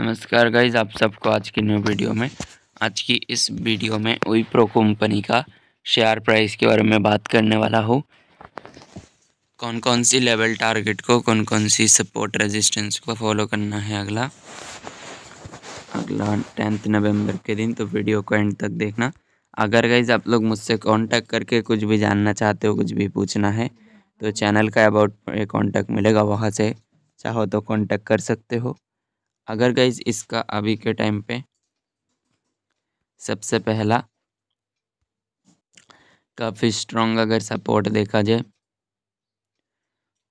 नमस्कार गाइज आप सबको आज की न्यू वीडियो में आज की इस वीडियो में विप्रो कंपनी का शेयर प्राइस के बारे में बात करने वाला हूँ कौन कौन सी लेवल टारगेट को कौन कौन सी सपोर्ट रेजिस्टेंस को फॉलो करना है अगला अगला टेंथ नवंबर के दिन तो वीडियो को एंड तक देखना अगर गाइज आप लोग मुझसे कॉन्टैक्ट करके कुछ भी जानना चाहते हो कुछ भी पूछना है तो चैनल का अबाउट कॉन्टैक्ट मिलेगा वहाँ से चाहो तो कॉन्टैक्ट कर सकते हो अगर गाइज इसका अभी के टाइम पे सबसे पहला काफ़ी स्ट्रॉन्ग अगर सपोर्ट देखा जाए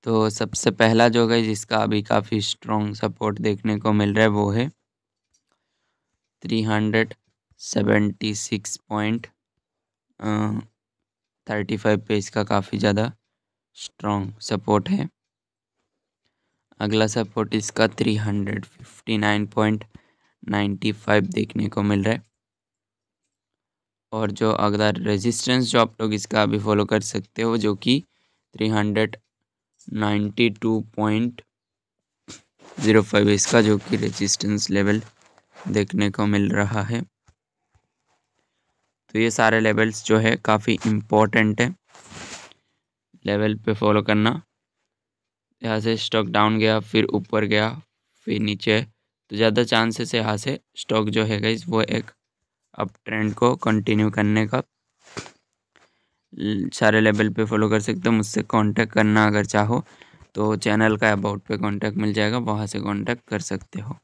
तो सबसे पहला जो गाइज इसका अभी काफ़ी स्ट्रॉन्ग सपोर्ट देखने को मिल रहा है वो है three hundred seventy six point thirty five पे इसका काफ़ी ज़्यादा स्ट्रॉन्ग सपोर्ट है अगला सपोर्ट इसका three hundred fifty nine point ninety five देखने को मिल रहा है और जो अगला रेजिस्टेंस जो आप लोग इसका अभी फॉलो कर सकते हो जो कि three hundred ninety two point zero five इसका जो कि रेजिस्टेंस लेवल देखने को मिल रहा है तो ये सारे लेवल्स जो है काफ़ी इम्पोर्टेंट है लेवल पे फॉलो करना यहाँ से स्टॉक डाउन गया फिर ऊपर गया फिर नीचे तो ज़्यादा चांसेस है यहाँ से स्टॉक जो है गई वो एक अप ट्रेंड को कंटिन्यू करने का सारे लेवल पे फॉलो कर सकते हो मुझसे कांटेक्ट करना अगर चाहो तो चैनल का अबाउट पे कांटेक्ट मिल जाएगा वहाँ से कांटेक्ट कर सकते हो